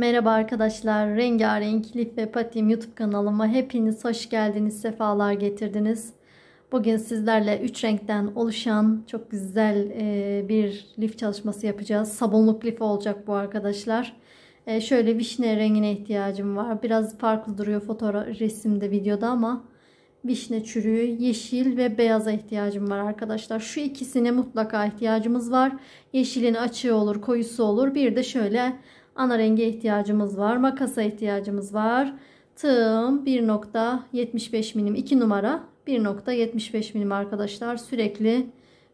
Merhaba arkadaşlar, Rengarenk Lif ve Patim YouTube kanalıma hepiniz hoş geldiniz, sefalar getirdiniz. Bugün sizlerle 3 renkten oluşan çok güzel e, bir lif çalışması yapacağız. Sabunluk lif olacak bu arkadaşlar. E, şöyle vişne rengine ihtiyacım var. Biraz farklı duruyor fotoğraf resimde, videoda ama vişne çürüğü, yeşil ve beyaza ihtiyacım var arkadaşlar. Şu ikisine mutlaka ihtiyacımız var. Yeşilin açığı olur, koyusu olur. Bir de şöyle ana renge ihtiyacımız var. Makasa ihtiyacımız var. Tığım 1.75 mm 2 numara 1.75 mm arkadaşlar sürekli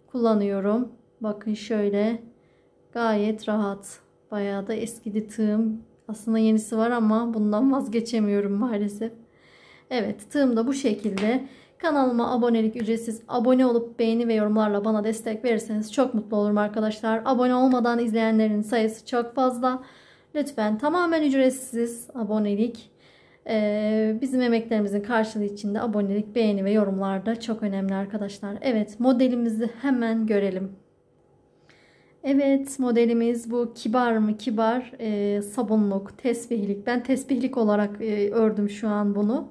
kullanıyorum. Bakın şöyle gayet rahat. Bayağı da eskidi tığım. Aslında yenisi var ama bundan vazgeçemiyorum maalesef. Evet tığım da bu şekilde. Kanalıma abonelik ücretsiz abone olup beğeni ve yorumlarla bana destek verirseniz çok mutlu olurum arkadaşlar. Abone olmadan izleyenlerin sayısı çok fazla. Lütfen tamamen ücretsiz abonelik. bizim emeklerimizin karşılığı için de abonelik, beğeni ve yorumlarda çok önemli arkadaşlar. Evet modelimizi hemen görelim. Evet modelimiz bu kibar mı kibar e, sabunluk, tesbihlik. Ben tesbihlik olarak e, ördüm şu an bunu.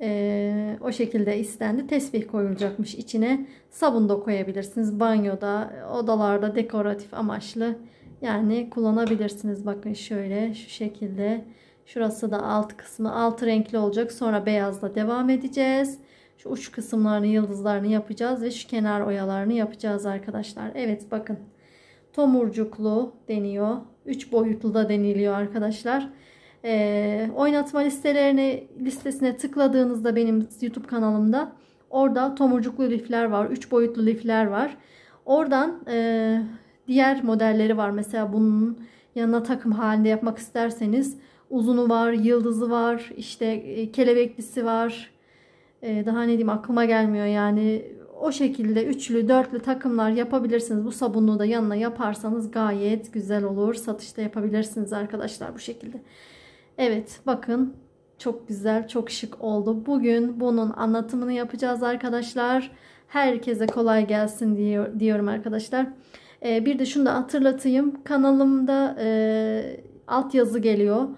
E, o şekilde istendi. Tesbih koyulacakmış içine. Sabun da koyabilirsiniz. Banyoda, odalarda dekoratif amaçlı yani kullanabilirsiniz. Bakın şöyle şu şekilde. Şurası da alt kısmı. Alt renkli olacak. Sonra beyazla devam edeceğiz. Şu uç kısımlarını yıldızlarını yapacağız. Ve şu kenar oyalarını yapacağız arkadaşlar. Evet bakın. Tomurcuklu deniyor. 3 boyutlu da deniliyor arkadaşlar. Ee, oynatma listelerini listesine tıkladığınızda benim YouTube kanalımda orada tomurcuklu lifler var. 3 boyutlu lifler var. Oradan e, Diğer modelleri var. Mesela bunun yanına takım halinde yapmak isterseniz uzunu var, yıldızı var, işte e, kelebeklisi var. E, daha ne diyeyim aklıma gelmiyor yani. O şekilde üçlü, dörtlü takımlar yapabilirsiniz. Bu sabunluğu da yanına yaparsanız gayet güzel olur. Satışta yapabilirsiniz arkadaşlar bu şekilde. Evet bakın çok güzel, çok şık oldu. Bugün bunun anlatımını yapacağız arkadaşlar. Herkese kolay gelsin diyor, diyorum arkadaşlar. E, bir de şunu da hatırlatayım. Kanalımda e, altyazı geliyor.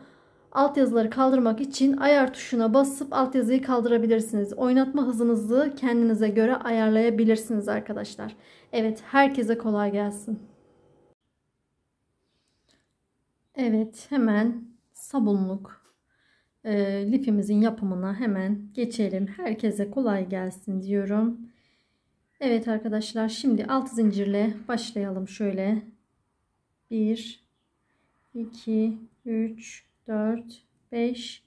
Altyazıları kaldırmak için ayar tuşuna basıp altyazıyı kaldırabilirsiniz. Oynatma hızınızı kendinize göre ayarlayabilirsiniz arkadaşlar. Evet herkese kolay gelsin. Evet hemen sabunluk e, lifimizin yapımına hemen geçelim. Herkese kolay gelsin diyorum. Evet arkadaşlar şimdi 6 zincirle başlayalım şöyle. 1 2 3 4 5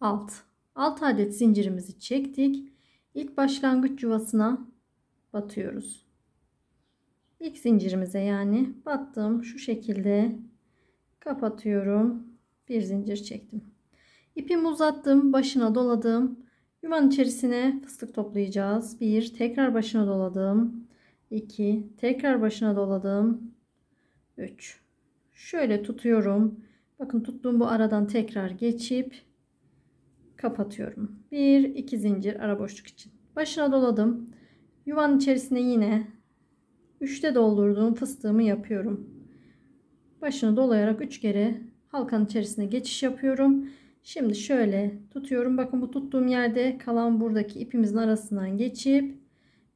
6 6 adet zincirimizi çektik. ilk başlangıç yuvasına batıyoruz. ilk zincirimize yani battım. Şu şekilde kapatıyorum. Bir zincir çektim. İpimi uzattım. Başına doladım. Yuvan içerisine fıstık toplayacağız. 1 tekrar başına doladım. 2 tekrar başına doladım. 3 şöyle tutuyorum. Bakın tuttuğum bu aradan tekrar geçip kapatıyorum. 1 2 zincir ara boşluk için. Başına doladım. Yuvanın içerisine yine 3'te doldurduğum fıstığımı yapıyorum. Başını dolayarak 3 kere halkanın içerisine geçiş yapıyorum. Şimdi şöyle tutuyorum. Bakın bu tuttuğum yerde kalan buradaki ipimizin arasından geçip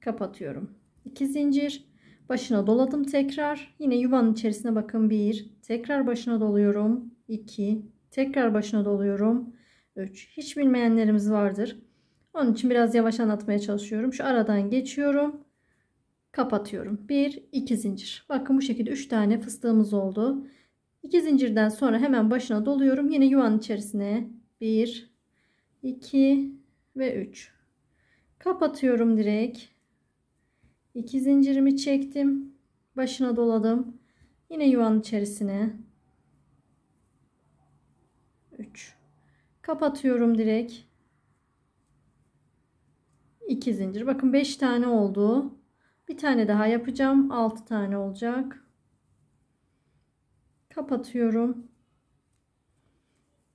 kapatıyorum. 2 zincir. Başına doladım tekrar. Yine yuvanın içerisine bakın 1. Tekrar başına doluyorum. 2. Tekrar başına doluyorum. 3. Hiç bilmeyenlerimiz vardır. Onun için biraz yavaş anlatmaya çalışıyorum. Şu aradan geçiyorum. Kapatıyorum. 1 2 zincir. Bakın bu şekilde 3 tane fıstığımız oldu. 2 zincirden sonra hemen başına doluyorum. Yine yuvanın içerisine 1, 2 ve 3. Kapatıyorum direkt. 2 zincirimi çektim. Başına doladım. Yine yuvanın içerisine 3. Kapatıyorum direkt. 2 zincir. Bakın 5 tane oldu. Bir tane daha yapacağım. 6 tane olacak kapatıyorum.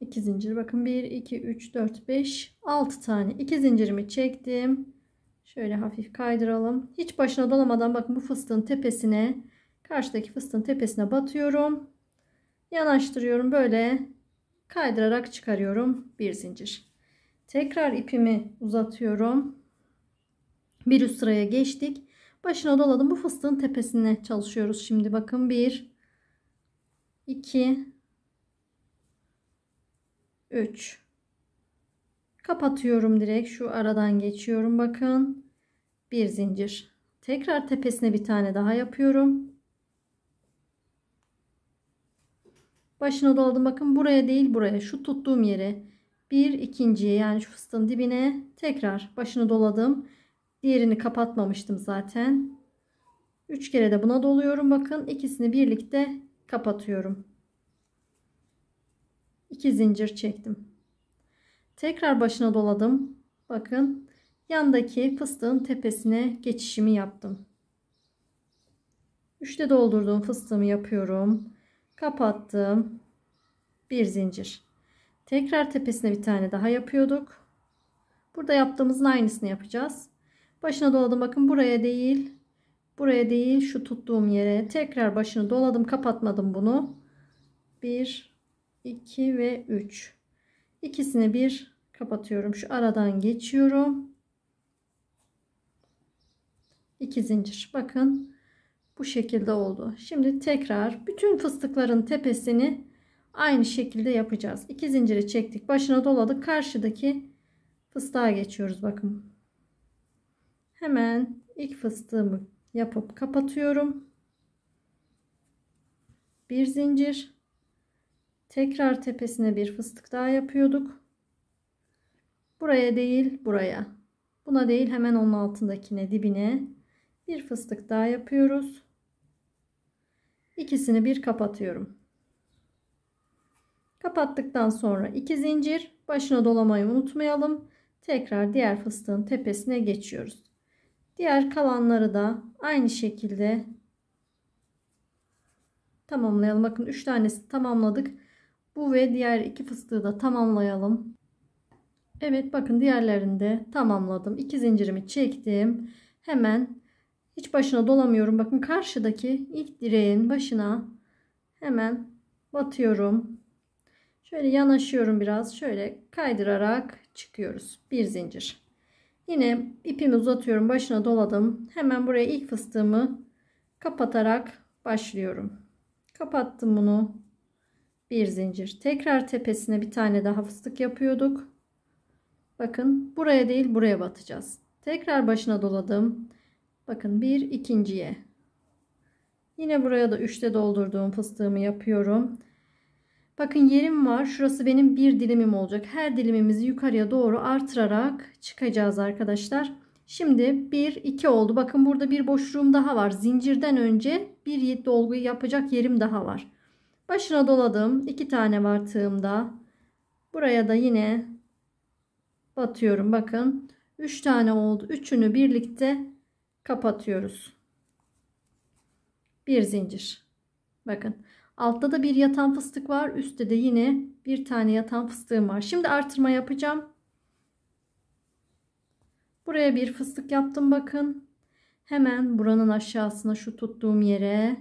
2 zincir bakın 1 2 3 4 5 6 tane 2 zincirimi çektim. Şöyle hafif kaydıralım. Hiç başına dolamadan bakın bu fıstığın tepesine karşıdaki fıstığın tepesine batıyorum. Yanaştırıyorum böyle kaydırarak çıkarıyorum bir zincir. Tekrar ipimi uzatıyorum. Bir üst sıraya geçtik. Başına doladım. Bu fıstığın tepesine çalışıyoruz. Şimdi bakın 1 2 3 kapatıyorum direkt şu aradan geçiyorum bakın bir zincir tekrar tepesine bir tane daha yapıyorum başına doladım bakın buraya değil buraya şu tuttuğum yere bir ikinciye yani şu fıstığın dibine tekrar başını doladım diğerini kapatmamıştım zaten Üç kere de buna doluyorum bakın ikisini birlikte kapatıyorum. 2 zincir çektim. Tekrar başına doladım. Bakın yandaki fıstığın tepesine geçişimi yaptım. 3'te doldurduğum fıstığımı yapıyorum. Kapattım. Bir zincir. Tekrar tepesine bir tane daha yapıyorduk. Burada yaptığımızın aynısını yapacağız. Başına doladım. Bakın buraya değil Buraya değil şu tuttuğum yere tekrar başını doladım kapatmadım bunu. 1, 2 ve 3. İkisini bir kapatıyorum. Şu aradan geçiyorum. 2 zincir. Bakın bu şekilde oldu. Şimdi tekrar bütün fıstıkların tepesini aynı şekilde yapacağız. 2 zinciri çektik. Başına doladık. Karşıdaki fıstığa geçiyoruz. Bakın. Hemen ilk fıstığımı yapıp kapatıyorum. Bir zincir. Tekrar tepesine bir fıstık daha yapıyorduk. Buraya değil, buraya. Buna değil hemen onun altındakine, dibine bir fıstık daha yapıyoruz. İkisini bir kapatıyorum. Kapattıktan sonra iki zincir başına dolamayı unutmayalım. Tekrar diğer fıstığın tepesine geçiyoruz. Diğer kalanları da aynı şekilde tamamlayalım. Bakın 3 tanesi tamamladık. Bu ve diğer iki fıstığı da tamamlayalım. Evet bakın diğerlerini de tamamladım. 2 zincirimi çektim. Hemen hiç başına dolamıyorum. Bakın karşıdaki ilk direğin başına hemen batıyorum. Şöyle yanaşıyorum biraz. Şöyle kaydırarak çıkıyoruz. Bir zincir. Yine ipimi uzatıyorum. Başına doladım. Hemen buraya ilk fıstığımı kapatarak başlıyorum. Kapattım bunu. Bir zincir. Tekrar tepesine bir tane daha fıstık yapıyorduk. Bakın buraya değil buraya batacağız. Tekrar başına doladım. Bakın bir ikinciye. Yine buraya da üçte doldurduğum fıstığımı yapıyorum. Bakın yerim var. Şurası benim bir dilimim olacak. Her dilimimizi yukarıya doğru artırarak çıkacağız arkadaşlar. Şimdi 1 2 oldu. Bakın burada bir boşluğum daha var. Zincirden önce bir dolgu yapacak yerim daha var. Başına doladım. 2 tane var tığımda. Buraya da yine batıyorum. Bakın 3 tane oldu. Üçünü birlikte kapatıyoruz. Bir zincir. Bakın Altta da bir yatan fıstık var. Üstte de yine bir tane yatan fıstığım var. Şimdi artırma yapacağım. Buraya bir fıstık yaptım bakın. Hemen buranın aşağısına şu tuttuğum yere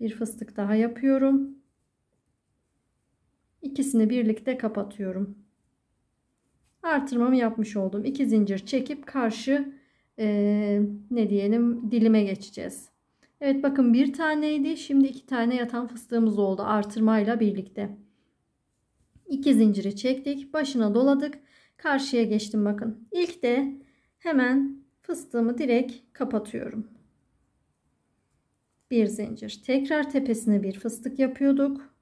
bir fıstık daha yapıyorum. İkisini birlikte kapatıyorum. Artırmamı yapmış oldum. İki zincir çekip karşı ee, ne diyelim dilime geçeceğiz. Evet bakın bir taneydi. Şimdi iki tane yatan fıstığımız oldu artırmayla birlikte. İki zinciri çektik. Başına doladık. Karşıya geçtim bakın. İlk de hemen fıstığımı direkt kapatıyorum. Bir zincir. Tekrar tepesine bir fıstık yapıyorduk.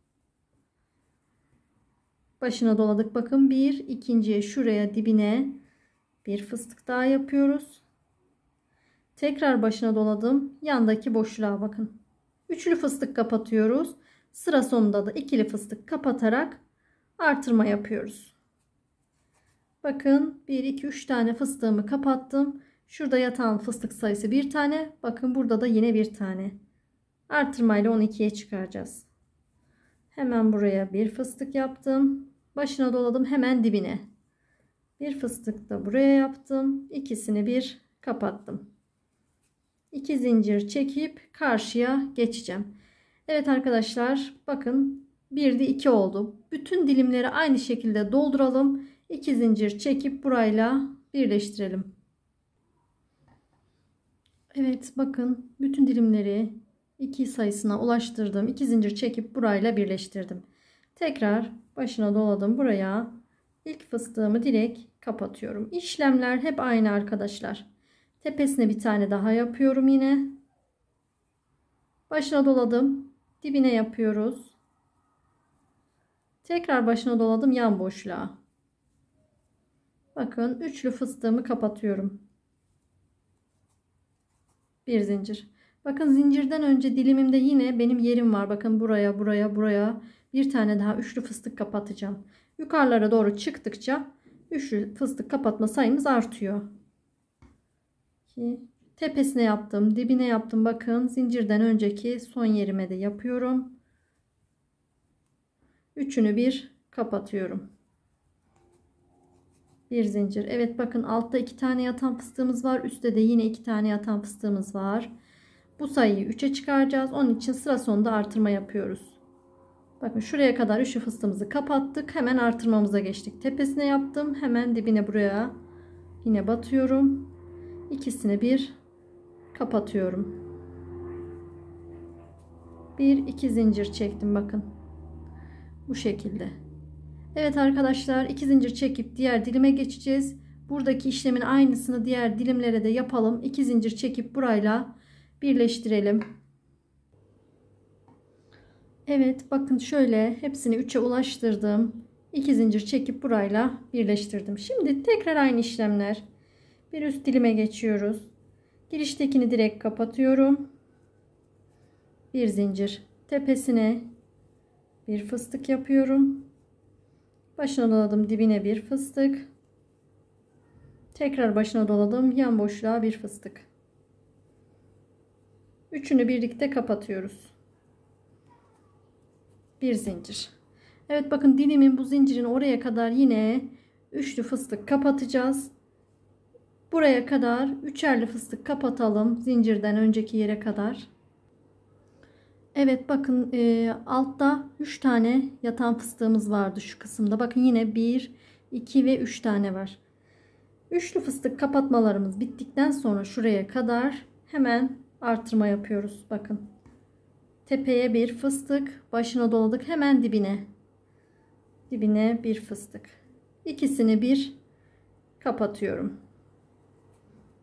Başına doladık. Bakın bir. ikinciye şuraya dibine bir fıstık daha yapıyoruz. Tekrar başına doladım. Yandaki boşluğa bakın. Üçlü fıstık kapatıyoruz. Sıra sonunda da ikili fıstık kapatarak artırma yapıyoruz. Bakın 1 2 3 tane fıstığımı kapattım. Şurada yatan fıstık sayısı bir tane. Bakın burada da yine bir tane. Artırmayla 12'ye çıkaracağız. Hemen buraya bir fıstık yaptım. Başına doladım hemen dibine. Bir fıstık da buraya yaptım. İkisini bir kapattım. 2 zincir çekip karşıya geçeceğim. Evet arkadaşlar bakın de 2 oldu. Bütün dilimleri aynı şekilde dolduralım. 2 zincir çekip burayla birleştirelim. Evet bakın bütün dilimleri 2 sayısına ulaştırdım. 2 zincir çekip burayla birleştirdim. Tekrar başına doladım buraya. İlk fıstığımı direkt kapatıyorum. İşlemler hep aynı arkadaşlar. Tepesine bir tane daha yapıyorum yine. Başına doladım. Dibine yapıyoruz. Tekrar başına doladım yan boşluğa. Bakın üçlü fıstığımı kapatıyorum. Bir zincir. Bakın zincirden önce dilimimde yine benim yerim var. Bakın buraya buraya buraya bir tane daha üçlü fıstık kapatacağım. Yukarılara doğru çıktıkça üçlü fıstık kapatma sayımız artıyor. 2 tepesine yaptım dibine yaptım bakın zincirden önceki son yerime de yapıyorum üçünü bir kapatıyorum bir zincir Evet bakın altta iki tane yatan fıstığımız var üstte de yine iki tane yatan fıstığımız var bu sayıyı 3'e çıkaracağız onun için sıra sonunda artırma yapıyoruz Bakın şuraya kadar üçlü fıstığımızı kapattık. Hemen artırmamıza geçtik. Tepesine yaptım. Hemen dibine buraya yine batıyorum ikisini bir kapatıyorum. Bir iki zincir çektim bakın. Bu şekilde. Evet arkadaşlar iki zincir çekip diğer dilime geçeceğiz. Buradaki işlemin aynısını diğer dilimlere de yapalım. İki zincir çekip burayla birleştirelim. Evet bakın şöyle hepsini 3'e ulaştırdım. İki zincir çekip burayla birleştirdim. Şimdi tekrar aynı işlemler. Bir üst dilime geçiyoruz. Giriştekini direkt kapatıyorum. Bir zincir tepesine bir fıstık yapıyorum. Başına doladım dibine bir fıstık. Tekrar başına doladım yan boşluğa bir fıstık. Üçünü birlikte kapatıyoruz. Bir zincir. Evet bakın dilimin bu zincirin oraya kadar yine üçlü fıstık kapatacağız. Buraya kadar üçerli fıstık kapatalım zincirden önceki yere kadar. Evet bakın e, altta 3 tane yatan fıstığımız vardı şu kısımda. Bakın yine 1, 2 ve 3 tane var. Üçlü fıstık kapatmalarımız bittikten sonra şuraya kadar hemen artırma yapıyoruz. Bakın tepeye bir fıstık başına doladık hemen dibine dibine bir fıstık İkisini bir kapatıyorum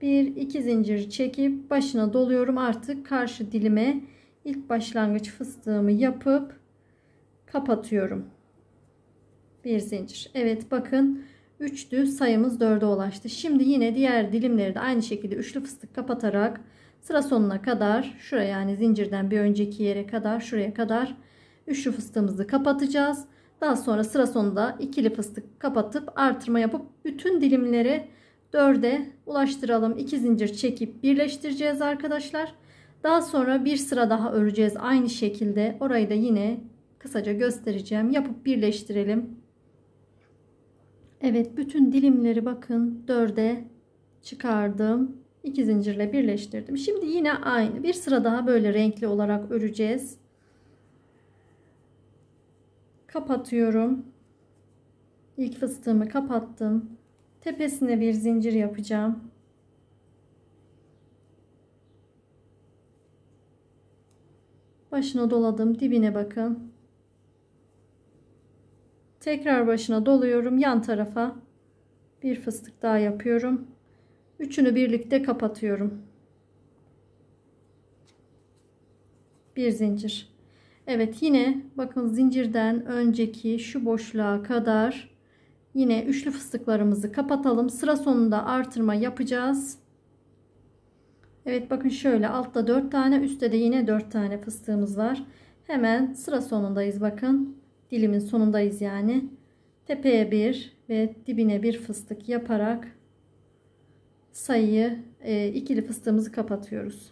bir iki zincir çekip başına doluyorum artık karşı dilime ilk başlangıç fıstığımı yapıp kapatıyorum bir zincir Evet bakın üçtü sayımız dörde ulaştı şimdi yine diğer dilimleri de aynı şekilde üçlü fıstık kapatarak sıra sonuna kadar şuraya yani zincirden bir önceki yere kadar şuraya kadar üçlü fıstığımızı kapatacağız daha sonra sıra sonunda ikili fıstık kapatıp artırma yapıp bütün dilimleri Dörde ulaştıralım. iki zincir çekip birleştireceğiz arkadaşlar. Daha sonra bir sıra daha öreceğiz aynı şekilde. Orayı da yine kısaca göstereceğim. Yapıp birleştirelim. Evet bütün dilimleri bakın dörde çıkardım. iki zincirle birleştirdim. Şimdi yine aynı bir sıra daha böyle renkli olarak öreceğiz. Kapatıyorum. ilk fıstığımı kapattım. Tepesine bir zincir yapacağım. Başına doladım. Dibine bakın. Tekrar başına doluyorum. Yan tarafa bir fıstık daha yapıyorum. Üçünü birlikte kapatıyorum. Bir zincir. Evet yine bakın zincirden önceki şu boşluğa kadar Yine üçlü fıstıklarımızı kapatalım. Sıra sonunda artırma yapacağız. Evet bakın şöyle altta 4 tane üstte de yine 4 tane fıstığımız var. Hemen sıra sonundayız bakın. Dilimin sonundayız yani. Tepeye bir ve dibine bir fıstık yaparak sayıyı e, ikili fıstığımızı kapatıyoruz.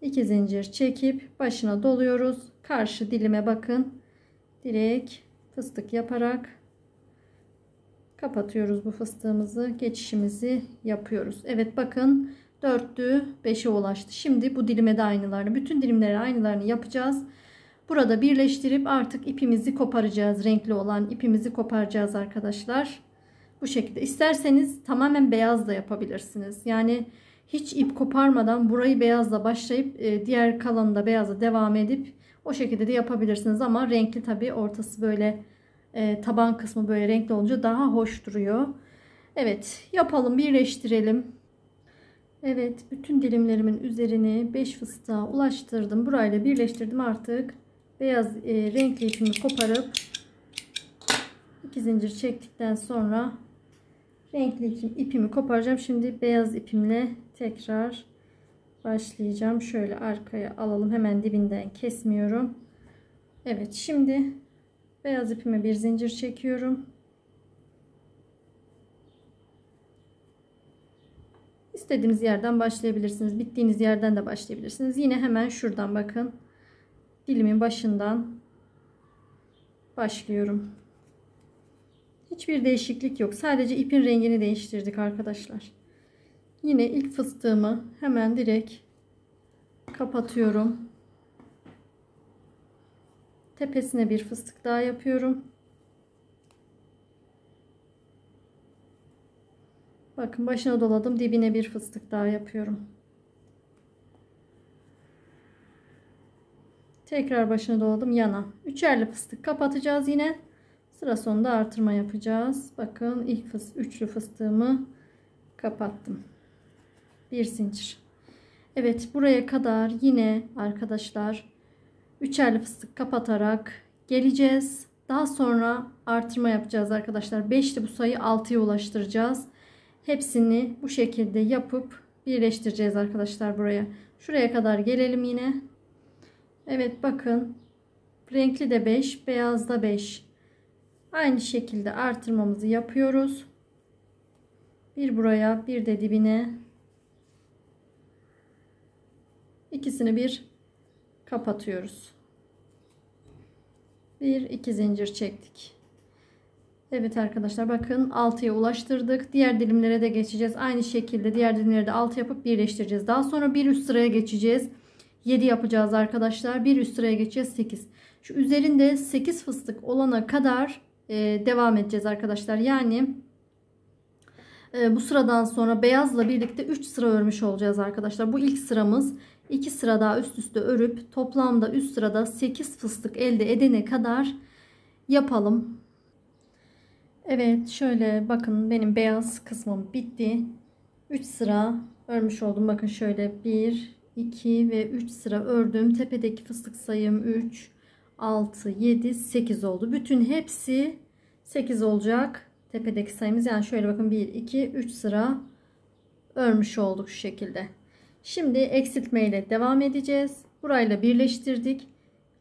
2 zincir çekip başına doluyoruz. Karşı dilime bakın. Direkt fıstık yaparak kapatıyoruz bu fıstığımızı geçişimizi yapıyoruz Evet bakın dörtlü 5'e ulaştı şimdi bu dilime de aynılarını bütün dilimlere aynılarını yapacağız burada birleştirip artık ipimizi koparacağız renkli olan ipimizi koparacağız arkadaşlar bu şekilde isterseniz tamamen beyaz da yapabilirsiniz yani hiç ip koparmadan burayı beyazla başlayıp e, diğer kalanında beyaza devam edip o şekilde de yapabilirsiniz ama renkli tabi ortası böyle e, taban kısmı böyle renkli olunca daha hoş duruyor. Evet yapalım birleştirelim. Evet bütün dilimlerimin üzerini 5 fıstığa ulaştırdım. Burayla birleştirdim artık. Beyaz e, renkli ipimi koparıp iki zincir çektikten sonra renkli ipimi koparacağım. Şimdi beyaz ipimle tekrar başlayacağım. Şöyle arkaya alalım. Hemen dibinden kesmiyorum. Evet şimdi Beyaz ipime bir zincir çekiyorum. İstediğiniz yerden başlayabilirsiniz. Bittiğiniz yerden de başlayabilirsiniz. Yine hemen şuradan bakın. Dilimin başından başlıyorum. Hiçbir değişiklik yok. Sadece ipin rengini değiştirdik arkadaşlar. Yine ilk fıstığımı hemen direkt kapatıyorum. Tepesine bir fıstık daha yapıyorum. Bakın başına doladım. Dibine bir fıstık daha yapıyorum. Tekrar başına doladım yana. Üçerli fıstık kapatacağız yine. Sıra sonunda artırma yapacağız. Bakın ilk fıst üçlü fıstığımı kapattım. Bir zincir. Evet buraya kadar yine arkadaşlar üçerli fıstık kapatarak geleceğiz. Daha sonra artırma yapacağız arkadaşlar. 5'ti bu sayı 6'ya ulaştıracağız. Hepsini bu şekilde yapıp birleştireceğiz arkadaşlar buraya. Şuraya kadar gelelim yine. Evet bakın. Renkli de 5, beyaz da 5. Aynı şekilde artırmamızı yapıyoruz. Bir buraya, bir de dibine. İkisini bir kapatıyoruz. Bir iki zincir çektik. Evet arkadaşlar bakın 6'ya ulaştırdık. Diğer dilimlere de geçeceğiz. Aynı şekilde diğer dilimlere de 6 yapıp birleştireceğiz. Daha sonra bir üst sıraya geçeceğiz. 7 yapacağız arkadaşlar. Bir üst sıraya geçeceğiz 8. Şu üzerinde 8 fıstık olana kadar e, devam edeceğiz arkadaşlar. Yani ee, bu sıradan sonra beyazla birlikte 3 sıra örmüş olacağız arkadaşlar. Bu ilk sıramız. 2 sıra daha üst üste örüp toplamda üst sırada 8 fıstık elde edene kadar yapalım. Evet şöyle bakın benim beyaz kısmım bitti. 3 sıra örmüş oldum. Bakın şöyle 1, 2 ve 3 sıra ördüm. Tepedeki fıstık sayım 3, 6, 7, 8 oldu. Bütün hepsi 8 olacak tepedeki sayımız yani şöyle bakın 1 2 3 sıra örmüş olduk şu şekilde şimdi eksiltme ile devam edeceğiz burayla birleştirdik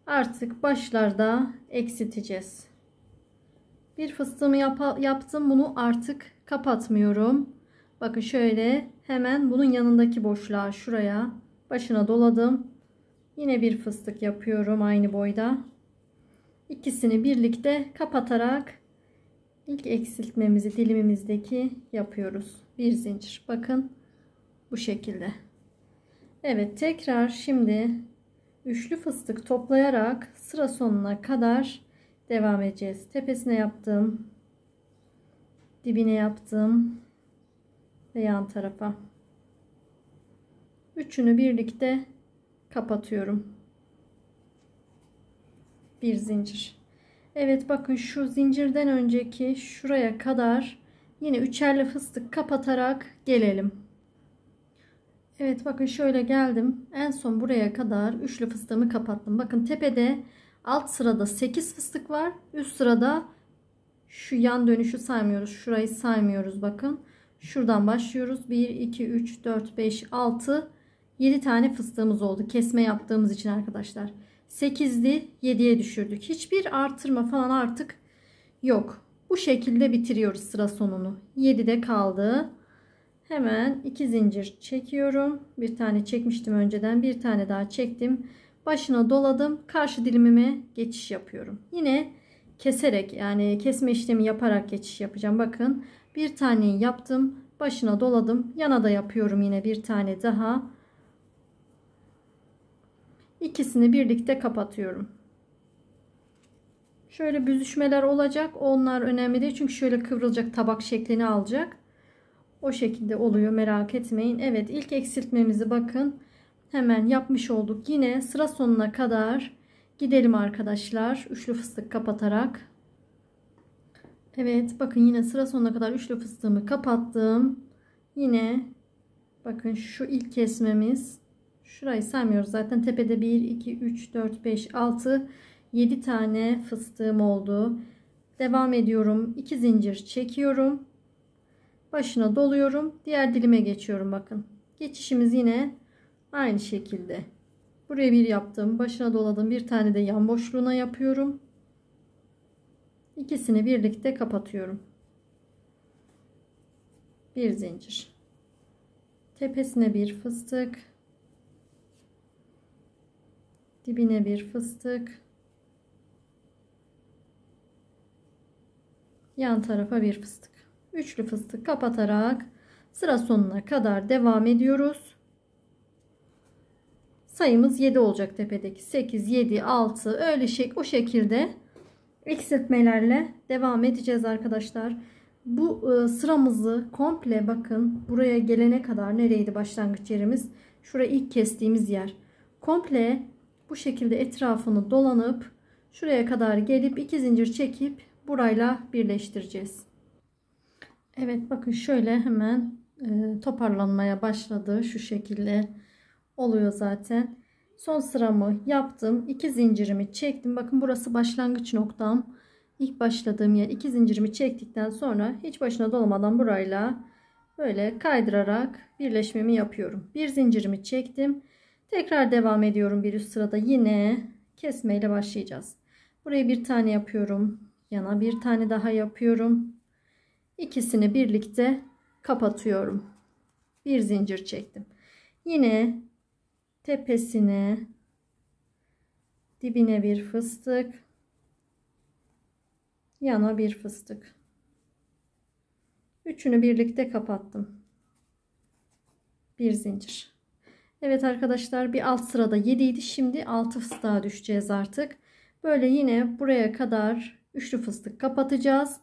artık başlarda eksilteceğiz bir fıstığımı yap yaptım bunu artık kapatmıyorum bakın şöyle hemen bunun yanındaki boşluğa şuraya başına doladım yine bir fıstık yapıyorum aynı boyda ikisini birlikte kapatarak ilk eksiltmemizi dilimimizdeki yapıyoruz. Bir zincir. Bakın bu şekilde. Evet tekrar şimdi üçlü fıstık toplayarak sıra sonuna kadar devam edeceğiz. Tepesine yaptım. Dibine yaptım. Ve yan tarafa. Üçünü birlikte kapatıyorum. Bir zincir. Evet bakın şu zincirden önceki şuraya kadar yine üçerli fıstık kapatarak gelelim. Evet bakın şöyle geldim. En son buraya kadar üçlü fıstığımı kapattım. Bakın tepede alt sırada 8 fıstık var. Üst sırada şu yan dönüşü saymıyoruz. Şurayı saymıyoruz bakın. Şuradan başlıyoruz. 1, 2, 3, 4, 5, 6, 7 tane fıstığımız oldu. Kesme yaptığımız için arkadaşlar. 8'di, 7'ye düşürdük. Hiçbir artırma falan artık yok. Bu şekilde bitiriyoruz sıra sonunu. 7'de kaldı. Hemen 2 zincir çekiyorum. Bir tane çekmiştim önceden. Bir tane daha çektim. Başına doladım. Karşı dilimime geçiş yapıyorum. Yine keserek yani kesme işlemi yaparak geçiş yapacağım. Bakın bir tane yaptım. Başına doladım. Yana da yapıyorum yine bir tane daha ikisini birlikte kapatıyorum. Şöyle büzüşmeler olacak. Onlar önemli değil. Çünkü şöyle kıvrılacak tabak şeklini alacak. O şekilde oluyor merak etmeyin. Evet ilk eksiltmemizi bakın. Hemen yapmış olduk. Yine sıra sonuna kadar gidelim arkadaşlar. Üçlü fıstık kapatarak. Evet bakın yine sıra sonuna kadar üçlü fıstığımı kapattım. Yine bakın şu ilk kesmemiz. Şurayı saymıyoruz zaten. Tepede 1, 2, 3, 4, 5, 6, 7 tane fıstığım oldu. Devam ediyorum. 2 zincir çekiyorum. Başına doluyorum. Diğer dilime geçiyorum bakın. Geçişimiz yine aynı şekilde. Buraya bir yaptım. Başına doladım. Bir tane de yan boşluğuna yapıyorum. ikisini birlikte kapatıyorum. Bir zincir. Tepesine bir fıstık dibine bir fıstık yan tarafa bir fıstık üçlü fıstık kapatarak sıra sonuna kadar devam ediyoruz sayımız 7 olacak tepedeki 8 7 6 öyle şey o şekilde eksiltmelerle devam edeceğiz arkadaşlar bu e, sıramızı komple bakın buraya gelene kadar nereydi başlangıç yerimiz şuraya ilk kestiğimiz yer komple bu şekilde etrafını dolanıp şuraya kadar gelip iki zincir çekip burayla birleştireceğiz. Evet bakın şöyle hemen e, toparlanmaya başladı şu şekilde oluyor zaten. Son sıramı yaptım. iki zincirimi çektim. Bakın burası başlangıç noktam. ilk başladığım yer iki zincirimi çektikten sonra hiç başına dolmadan burayla böyle kaydırarak birleşmemi yapıyorum. Bir zincirimi çektim. Tekrar devam ediyorum bir üst sırada yine kesmeyle başlayacağız. Buraya bir tane yapıyorum. Yana bir tane daha yapıyorum. İkisini birlikte kapatıyorum. Bir zincir çektim. Yine tepesine dibine bir fıstık yana bir fıstık üçünü birlikte kapattım bir zincir Evet arkadaşlar bir alt sırada 7 idi. Şimdi 6 fıstığa düşeceğiz artık. Böyle yine buraya kadar üçlü fıstık kapatacağız.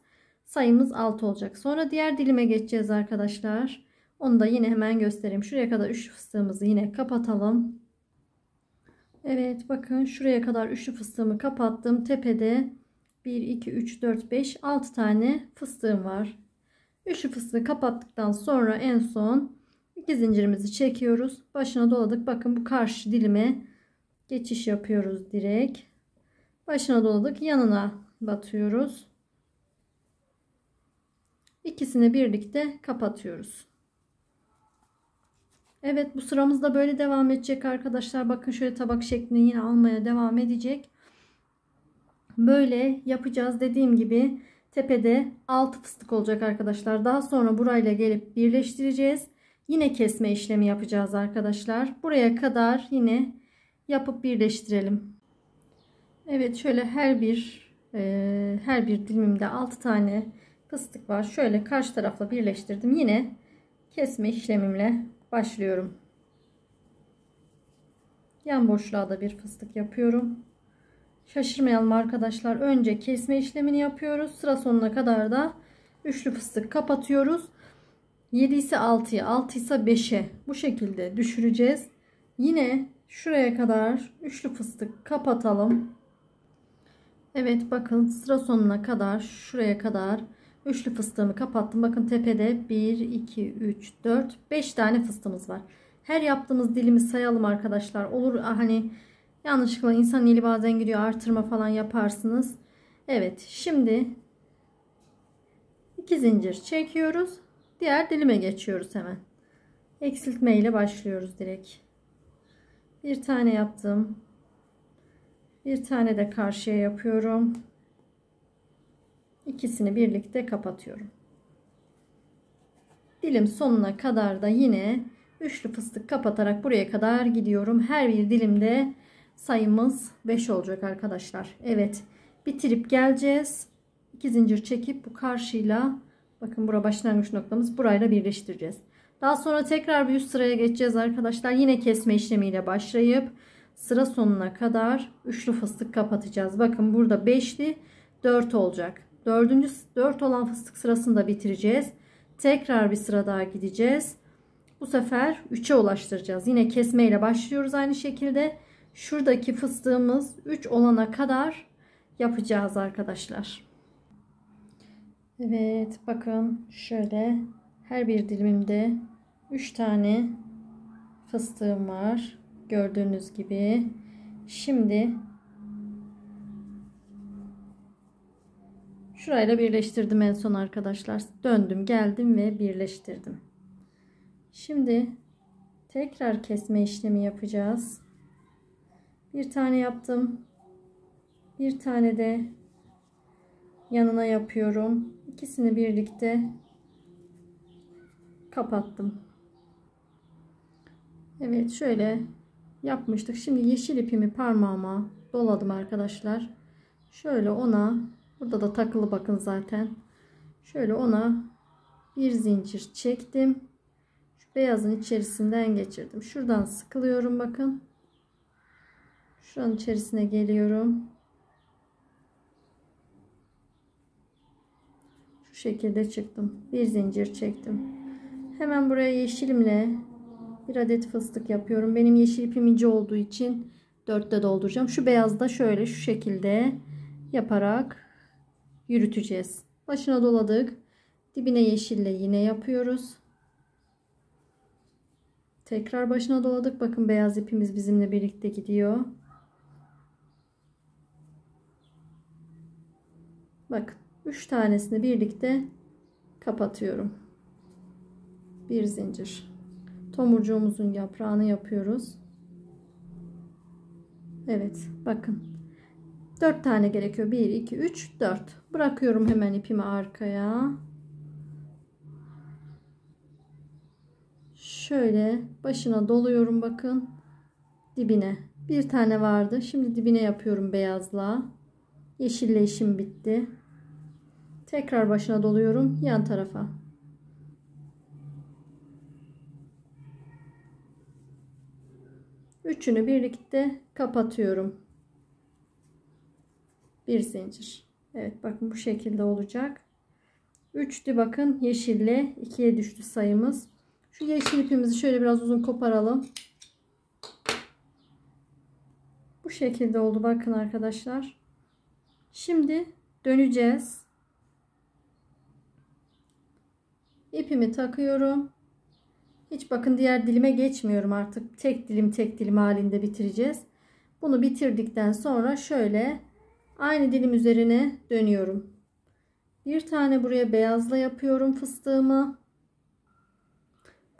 Sayımız 6 olacak. Sonra diğer dilime geçeceğiz arkadaşlar. Onu da yine hemen göstereyim. Şuraya kadar üçlü fıstığımızı yine kapatalım. Evet bakın şuraya kadar üçlü fıstığımı kapattım. Tepede 1, 2, 3, 4, 5, 6 tane fıstığım var. Üçlü fıstığı kapattıktan sonra en son İpli zincirimizi çekiyoruz. Başına doladık. Bakın bu karşı dilime geçiş yapıyoruz direkt. Başına doladık. Yanına batıyoruz. İkisini birlikte kapatıyoruz. Evet bu sıramız da böyle devam edecek arkadaşlar. Bakın şöyle tabak şeklini yine almaya devam edecek. Böyle yapacağız. Dediğim gibi tepede 6 fıstık olacak arkadaşlar. Daha sonra burayla gelip birleştireceğiz. Yine kesme işlemi yapacağız arkadaşlar. Buraya kadar yine yapıp birleştirelim. Evet şöyle her bir e, her bir dilimimde 6 tane fıstık var. Şöyle karşı tarafla birleştirdim. Yine kesme işlemimle başlıyorum. Yan boşluğa da bir fıstık yapıyorum. Şaşırmayalım arkadaşlar. Önce kesme işlemini yapıyoruz. Sıra sonuna kadar da üçlü fıstık kapatıyoruz. 7 ise 6'ya 6 ise 5'e bu şekilde düşüreceğiz. Yine şuraya kadar üçlü fıstık kapatalım. Evet bakın sıra sonuna kadar şuraya kadar üçlü fıstığımı kapattım. Bakın tepede 1, 2, 3, 4, 5 tane fıstığımız var. Her yaptığımız dilimi sayalım arkadaşlar. Olur ah, hani yanlışlıkla insan eli bazen gidiyor artırma falan yaparsınız. Evet şimdi 2 zincir çekiyoruz. Diğer dilime geçiyoruz hemen. Eksiltme ile başlıyoruz direkt. Bir tane yaptım. Bir tane de karşıya yapıyorum. İkisini birlikte kapatıyorum. Dilim sonuna kadar da yine üçlü fıstık kapatarak buraya kadar gidiyorum. Her bir dilimde sayımız 5 olacak arkadaşlar. Evet bitirip geleceğiz. 2 zincir çekip bu karşıyla Bakın bura başlangıç noktamız. Burayla birleştireceğiz. Daha sonra tekrar bir üst sıraya geçeceğiz arkadaşlar. Yine kesme işlemiyle başlayıp sıra sonuna kadar üçlü fıstık kapatacağız. Bakın burada beşli dört olacak. Dördüncü dört olan fıstık sırasını da bitireceğiz. Tekrar bir sıra daha gideceğiz. Bu sefer üçe ulaştıracağız. Yine kesme ile başlıyoruz aynı şekilde. Şuradaki fıstığımız üç olana kadar yapacağız arkadaşlar. Evet bakın şöyle her bir dilimimde 3 tane fıstığım var. Gördüğünüz gibi. Şimdi şurayla birleştirdim en son arkadaşlar. Döndüm geldim ve birleştirdim. Şimdi tekrar kesme işlemi yapacağız. Bir tane yaptım. Bir tane de yanına yapıyorum ikisini birlikte kapattım. Evet şöyle yapmıştık. Şimdi yeşil ipimi parmağıma doladım arkadaşlar. Şöyle ona burada da takılı bakın zaten. Şöyle ona bir zincir çektim. Şu beyazın içerisinden geçirdim. Şuradan sıkılıyorum bakın. Şuranın içerisine geliyorum. şekilde çıktım. Bir zincir çektim. Hemen buraya yeşilimle bir adet fıstık yapıyorum. Benim yeşil ipim ince olduğu için dörtte dolduracağım. Şu beyazda şöyle şu şekilde yaparak yürüteceğiz. Başına doladık. Dibine yeşille yine yapıyoruz. Tekrar başına doladık. Bakın beyaz ipimiz bizimle birlikte gidiyor. Bakın. 3 tanesini birlikte kapatıyorum. Bir zincir. Tomurcuğumuzun yaprağını yapıyoruz. Evet bakın. 4 tane gerekiyor. 1, 2, 3, 4. Bırakıyorum hemen ipimi arkaya. Şöyle başına doluyorum bakın. Dibine. Bir tane vardı. Şimdi dibine yapıyorum beyazla. Yeşilleşim işim bitti. Tekrar başına doluyorum yan tarafa. Üçünü birlikte kapatıyorum. Bir zincir. Evet bakın bu şekilde olacak. 3'tü bakın yeşille ikiye düştü sayımız. Şu yeşil ipimizi şöyle biraz uzun koparalım. Bu şekilde oldu bakın arkadaşlar. Şimdi döneceğiz. ipimi takıyorum. Hiç bakın diğer dilime geçmiyorum artık. Tek dilim tek dilim halinde bitireceğiz. Bunu bitirdikten sonra şöyle aynı dilim üzerine dönüyorum. Bir tane buraya beyazla yapıyorum fıstığımı.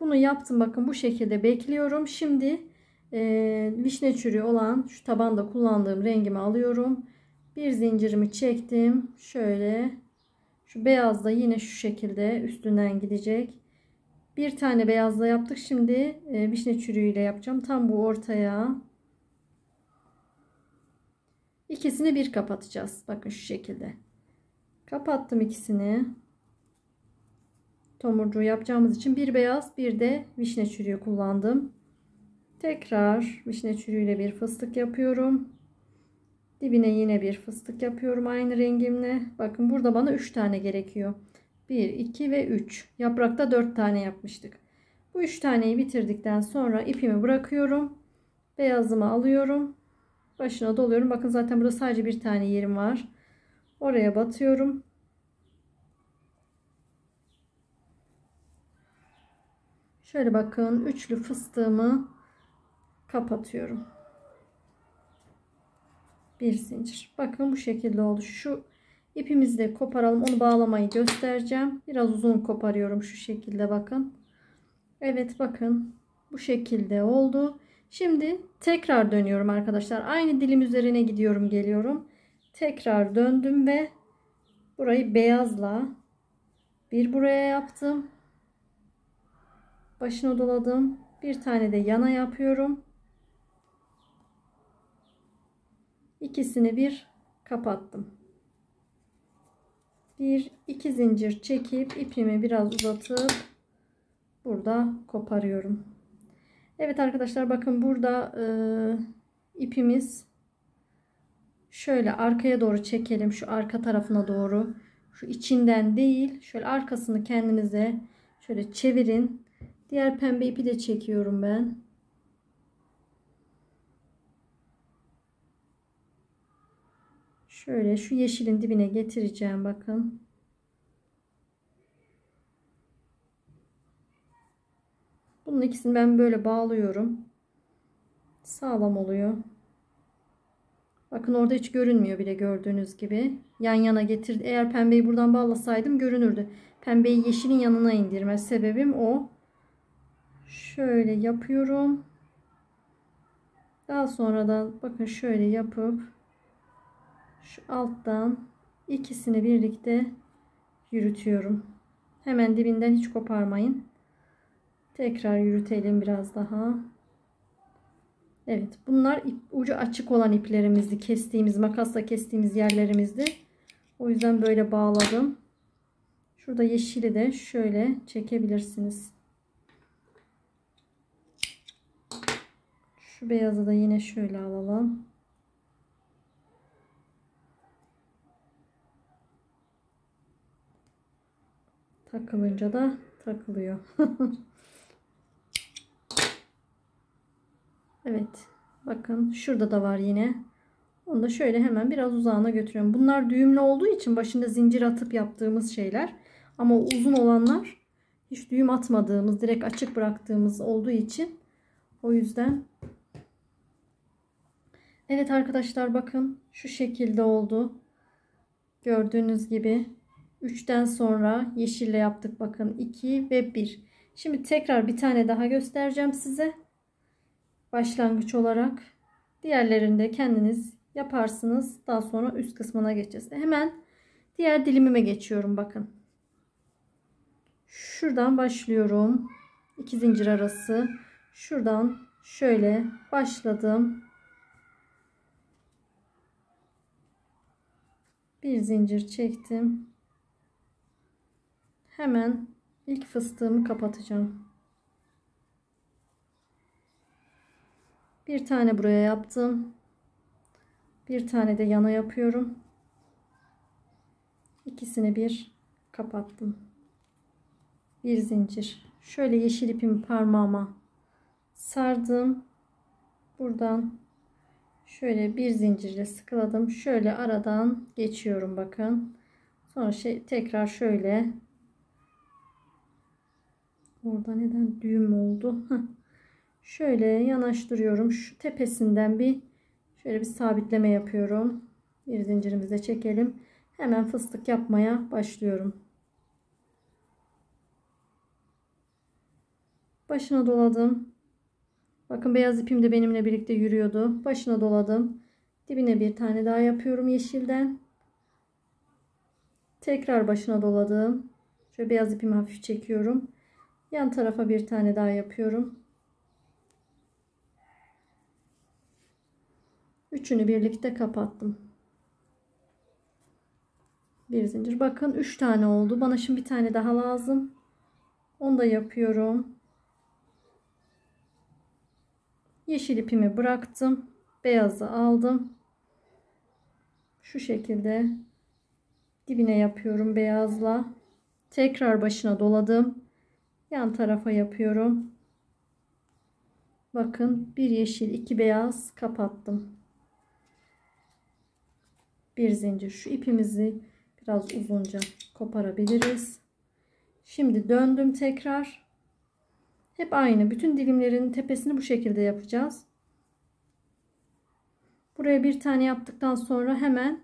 Bunu yaptım bakın bu şekilde bekliyorum. Şimdi e, vişne çürüğü olan şu tabanda kullandığım rengimi alıyorum. Bir zincirimi çektim. Şöyle şu beyaz da yine şu şekilde üstünden gidecek. Bir tane beyazla yaptık. Şimdi e, vişne çürüğüyle yapacağım. Tam bu ortaya. İkisini bir kapatacağız. Bakın şu şekilde. Kapattım ikisini. Tomurcuğu yapacağımız için bir beyaz bir de vişne çürüğü kullandım. Tekrar vişne çürüğüyle bir fıstık yapıyorum. Dibine yine bir fıstık yapıyorum aynı rengimle. Bakın burada bana 3 tane gerekiyor. 1, 2 ve 3. Yaprakta 4 tane yapmıştık. Bu 3 taneyi bitirdikten sonra ipimi bırakıyorum. Beyazımı alıyorum. Başına doluyorum. Bakın zaten burada sadece bir tane yerim var. Oraya batıyorum. Şöyle bakın üçlü fıstığımı kapatıyorum bir zincir bakın bu şekilde oldu şu ipimizi de koparalım onu bağlamayı göstereceğim biraz uzun koparıyorum şu şekilde bakın Evet bakın bu şekilde oldu şimdi tekrar dönüyorum arkadaşlar aynı dilim üzerine gidiyorum geliyorum tekrar döndüm ve burayı beyazla bir buraya yaptım başına doladım bir tane de yana yapıyorum ikisini bir kapattım. Bir iki zincir çekip ipimi biraz uzatıp burada koparıyorum. Evet arkadaşlar bakın burada e, ipimiz şöyle arkaya doğru çekelim şu arka tarafına doğru şu içinden değil şöyle arkasını kendinize şöyle çevirin diğer pembe ipi de çekiyorum ben Şöyle şu yeşilin dibine getireceğim bakın. Bunun ikisini ben böyle bağlıyorum. Sağlam oluyor. Bakın orada hiç görünmüyor bile gördüğünüz gibi. Yan yana getirdi. Eğer pembeyi buradan bağlasaydım görünürdü. Pembeyi yeşilin yanına indirme sebebim o. Şöyle yapıyorum. Daha sonra da bakın şöyle yapıp şu alttan ikisini birlikte yürütüyorum. Hemen dibinden hiç koparmayın. Tekrar yürütelim biraz daha. Evet bunlar ip, ucu açık olan iplerimizdi. Kestiğimiz makasla kestiğimiz yerlerimizdi. O yüzden böyle bağladım. Şurada yeşili de şöyle çekebilirsiniz. Şu beyazı da yine şöyle alalım. Takılınca da takılıyor. evet. Bakın şurada da var yine. Onu da şöyle hemen biraz uzağına götürüyorum. Bunlar düğümlü olduğu için başında zincir atıp yaptığımız şeyler. Ama uzun olanlar hiç düğüm atmadığımız, direkt açık bıraktığımız olduğu için o yüzden Evet arkadaşlar bakın şu şekilde oldu. Gördüğünüz gibi 3'ten sonra yeşille yaptık bakın 2 ve 1. Şimdi tekrar bir tane daha göstereceğim size. Başlangıç olarak diğerlerinde kendiniz yaparsınız. Daha sonra üst kısmına geçeceğiz. Hemen diğer dilimime geçiyorum bakın. Şuradan başlıyorum. iki zincir arası. Şuradan şöyle başladım. Bir zincir çektim hemen ilk fıstığımı kapatacağım. Bir tane buraya yaptım. Bir tane de yana yapıyorum. İkisini bir kapattım. Bir zincir. Şöyle yeşil ipimi parmağıma sardım. Buradan şöyle bir zincirle sıkıladım. Şöyle aradan geçiyorum bakın. Sonra şey tekrar şöyle Orada neden düğüm oldu? şöyle yanaştırıyorum. Şu tepesinden bir şöyle bir sabitleme yapıyorum. Bir zincirimize çekelim. Hemen fıstık yapmaya başlıyorum. Başına doladım. Bakın beyaz ipim de benimle birlikte yürüyordu. Başına doladım. Dibine bir tane daha yapıyorum yeşilden. Tekrar başına doladım. Şöyle beyaz ipimi hafif çekiyorum yan tarafa bir tane daha yapıyorum üçünü birlikte kapattım bir zincir bakın üç tane oldu bana şimdi bir tane daha lazım onu da yapıyorum yeşil ipimi bıraktım beyazı aldım şu şekilde dibine yapıyorum beyazla tekrar başına doladım yan tarafa yapıyorum. Bakın bir yeşil iki beyaz kapattım. Bir zincir şu ipimizi biraz uzunca koparabiliriz. Şimdi döndüm tekrar. Hep aynı bütün dilimlerin tepesini bu şekilde yapacağız. Buraya bir tane yaptıktan sonra hemen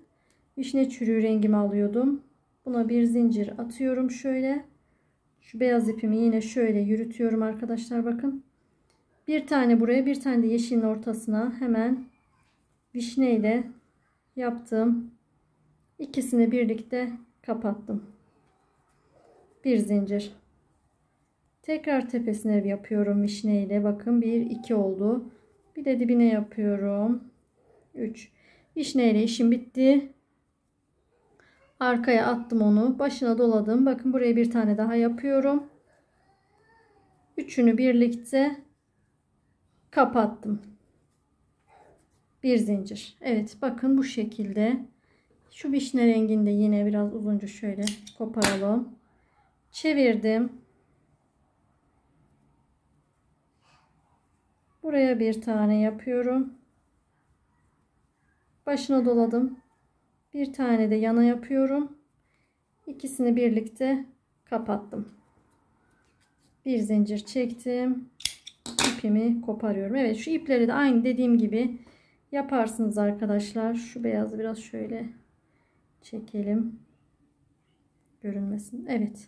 vişne çürüğü rengimi alıyordum. Buna bir zincir atıyorum şöyle. Şu beyaz ipimi yine şöyle yürütüyorum arkadaşlar bakın. Bir tane buraya bir tane de yeşilin ortasına hemen vişne ile yaptığım ikisini birlikte kapattım. Bir zincir. Tekrar tepesine yapıyorum vişne ile. Bakın 1 2 oldu. Bir de dibine yapıyorum. 3. Vişne ile işim bitti. Arkaya attım onu. Başına doladım. Bakın buraya bir tane daha yapıyorum. Üçünü birlikte kapattım. Bir zincir. Evet bakın bu şekilde. Şu vişne renginde yine biraz uzunca şöyle koparalım. Çevirdim. Buraya bir tane yapıyorum. Başına doladım. Bir tane de yana yapıyorum. İkisini birlikte kapattım. Bir zincir çektim. İpimi koparıyorum. Evet şu ipleri de aynı dediğim gibi yaparsınız arkadaşlar. Şu beyazı biraz şöyle çekelim. Görünmesin. Evet.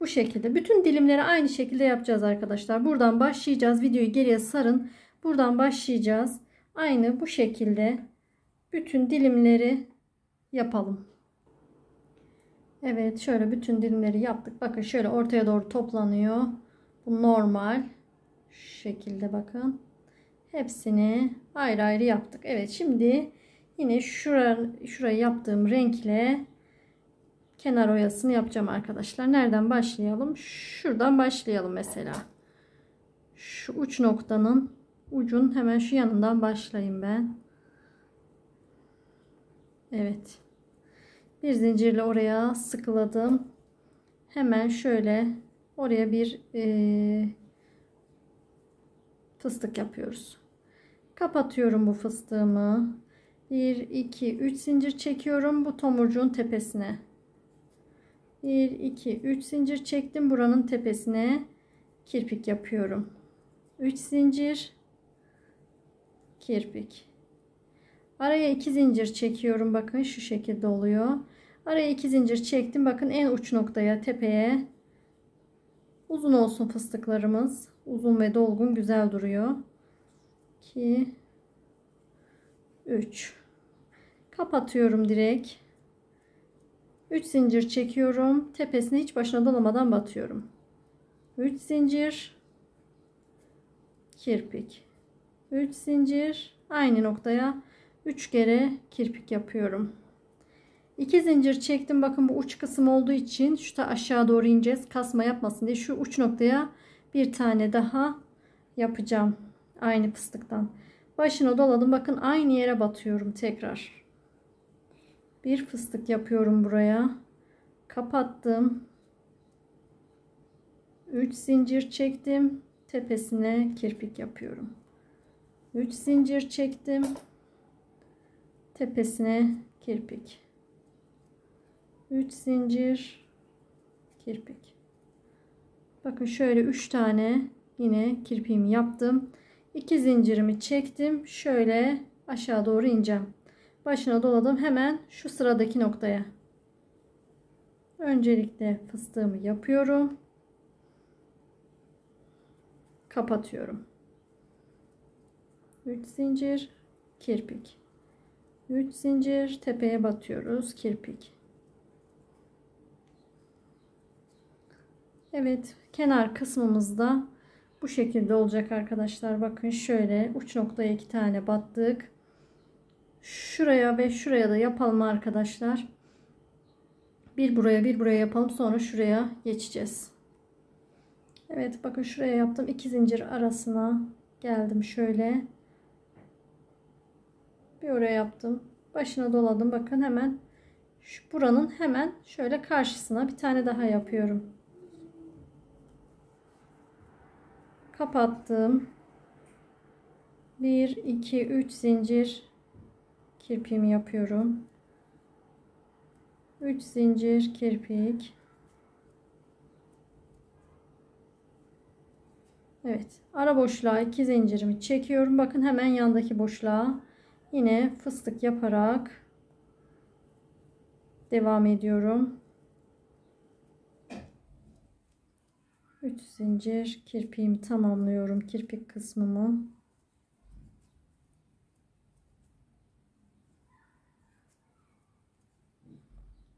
Bu şekilde. Bütün dilimleri aynı şekilde yapacağız arkadaşlar. Buradan başlayacağız. Videoyu geriye sarın. Buradan başlayacağız. Aynı bu şekilde bütün dilimleri yapalım. Evet şöyle bütün dilimleri yaptık. Bakın şöyle ortaya doğru toplanıyor. Bu normal. Şu şekilde bakın. Hepsini ayrı ayrı yaptık. Evet şimdi yine şura, şurayı yaptığım renkle kenar oyasını yapacağım arkadaşlar. Nereden başlayalım? Şuradan başlayalım mesela. Şu uç noktanın ucun hemen şu yanından başlayayım ben. Evet. Bir zincirle oraya sıkıladım. Hemen şöyle oraya bir e, fıstık yapıyoruz. Kapatıyorum bu fıstığımı. 1, 2, 3 zincir çekiyorum bu tomurcuğun tepesine. 1, 2, 3 zincir çektim. Buranın tepesine kirpik yapıyorum. 3 zincir kirpik. Araya iki zincir çekiyorum. Bakın şu şekilde oluyor. Araya iki zincir çektim. Bakın en uç noktaya tepeye. Uzun olsun fıstıklarımız. Uzun ve dolgun güzel duruyor. 2 3 Kapatıyorum direkt. 3 zincir çekiyorum. Tepesine hiç başına dolamadan batıyorum. 3 zincir kirpik 3 zincir aynı noktaya 3 kere kirpik yapıyorum. 2 zincir çektim. Bakın bu uç kısım olduğu için şu da aşağı doğru ineceğiz. Kasma yapmasın diye şu uç noktaya bir tane daha yapacağım. Aynı fıstıktan. Başını doladım. Bakın aynı yere batıyorum tekrar. Bir fıstık yapıyorum buraya. Kapattım. 3 zincir çektim. Tepesine kirpik yapıyorum. 3 zincir çektim tepesine kirpik 3 zincir kirpik bakın şöyle 3 tane yine kirpiğimi yaptım 2 zincirimi çektim şöyle aşağı doğru ineceğim başına doladım hemen şu sıradaki noktaya öncelikle fıstığımı yapıyorum kapatıyorum 3 zincir kirpik 3 zincir tepeye batıyoruz kirpik Evet kenar kısmımızda bu şekilde olacak arkadaşlar bakın şöyle uç noktaya iki tane battık şuraya ve şuraya da yapalım arkadaşlar bir buraya bir buraya yapalım sonra şuraya geçeceğiz Evet bakın şuraya yaptım iki zincir arasına geldim şöyle bir oraya yaptım. Başına doladım. Bakın hemen şu buranın hemen şöyle karşısına bir tane daha yapıyorum. Kapattım. 1 2 3 zincir kirpiğimi yapıyorum. 3 zincir kirpik. Evet. Ara boşluğa 2 zincirimi çekiyorum. Bakın hemen yandaki boşluğa Yine fıstık yaparak devam ediyorum. 3 zincir kirpiğimi tamamlıyorum. Kirpik kısmımı.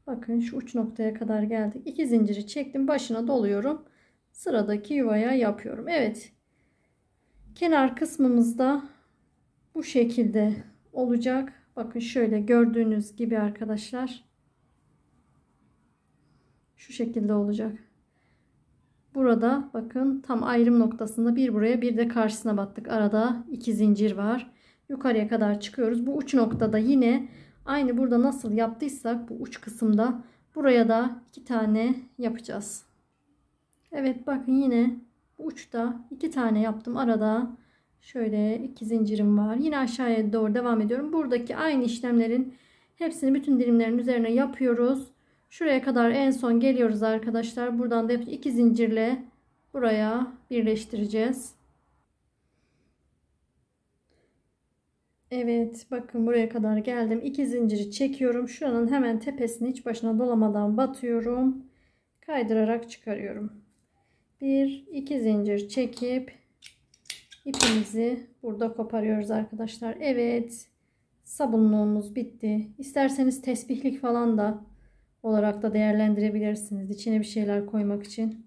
Bakın şu uç noktaya kadar geldik. 2 zinciri çektim. Başına doluyorum. Sıradaki yuvaya yapıyorum. Evet. Kenar kısmımızda bu şekilde olacak. Bakın şöyle gördüğünüz gibi arkadaşlar. Şu şekilde olacak. Burada bakın tam ayrım noktasında bir buraya bir de karşısına battık. Arada iki zincir var. Yukarıya kadar çıkıyoruz. Bu uç noktada yine aynı burada nasıl yaptıysak bu uç kısımda buraya da iki tane yapacağız. Evet bakın yine uçta iki tane yaptım. Arada Şöyle iki zincirim var. Yine aşağıya doğru devam ediyorum. Buradaki aynı işlemlerin hepsini bütün dilimlerin üzerine yapıyoruz. Şuraya kadar en son geliyoruz arkadaşlar. Buradan da iki zincirle buraya birleştireceğiz. Evet bakın buraya kadar geldim. İki zinciri çekiyorum. Şuranın hemen tepesini hiç başına dolamadan batıyorum. Kaydırarak çıkarıyorum. Bir iki zincir çekip ipimizi burada koparıyoruz arkadaşlar. Evet sabunluğumuz bitti. İsterseniz tesbihlik falan da olarak da değerlendirebilirsiniz. İçine bir şeyler koymak için.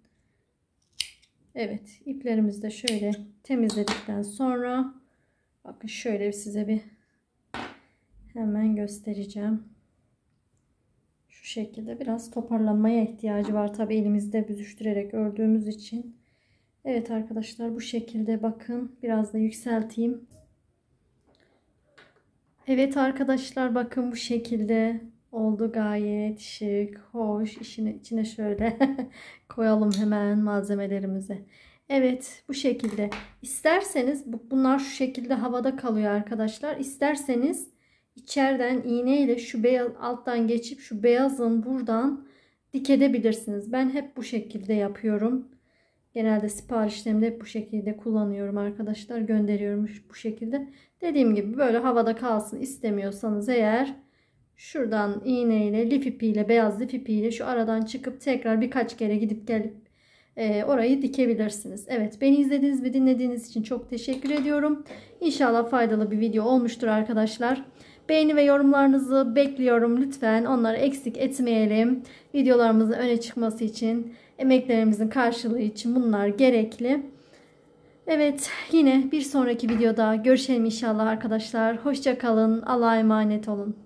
Evet iplerimizi de şöyle temizledikten sonra bakın şöyle size bir hemen göstereceğim. Şu şekilde biraz toparlanmaya ihtiyacı var. Tabi elimizde büzüştürerek ördüğümüz için. Evet arkadaşlar bu şekilde bakın. Biraz da yükselteyim. Evet arkadaşlar bakın bu şekilde oldu gayet şık, hoş. İşine, içine şöyle koyalım hemen malzemelerimizi. Evet bu şekilde. isterseniz bunlar şu şekilde havada kalıyor arkadaşlar. isterseniz içeriden iğne ile şu beyaz alttan geçip şu beyazın buradan dikedebilirsiniz. Ben hep bu şekilde yapıyorum. Genelde siparişlerimde hep bu şekilde kullanıyorum arkadaşlar. Gönderiyorum bu şekilde. Dediğim gibi böyle havada kalsın istemiyorsanız eğer şuradan iğneyle lif ipiyle beyaz lif ipiyle şu aradan çıkıp tekrar birkaç kere gidip gelip e, orayı dikebilirsiniz. Evet beni izlediğiniz ve dinlediğiniz için çok teşekkür ediyorum. İnşallah faydalı bir video olmuştur arkadaşlar. Beğeni ve yorumlarınızı bekliyorum lütfen. Onları eksik etmeyelim. Videolarımızın öne çıkması için. Emeklerimizin karşılığı için bunlar gerekli. Evet yine bir sonraki videoda görüşelim inşallah arkadaşlar. Hoşçakalın. Allah'a emanet olun.